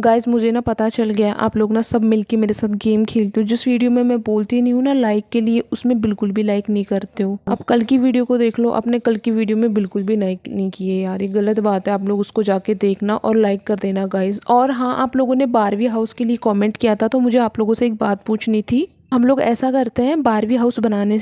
guys मुझे ना पता चल गया आप लोग ना सब मिलके मेरे साथ गेम खेलते हो जिस वीडियो में मैं बोलती नहीं हूँ ना लाइक के लिए उसमें बिल्कुल भी लाइक नहीं करते हो आप कल की वीडियो को देख लो आपने कल की वीडियो में बिल्कुल भी लाइक नहीं किए यार ये गलत बात है आप लोग उसको जाके देखना और लाइक कर देना गाइज और हाँ आप लोगों ने बारहवीं हाउस के लिए कॉमेंट किया था तो मुझे आप लोगों से एक बात पूछनी थी हम लोग ऐसा करते हैं बारहवीं हाउस बनाने से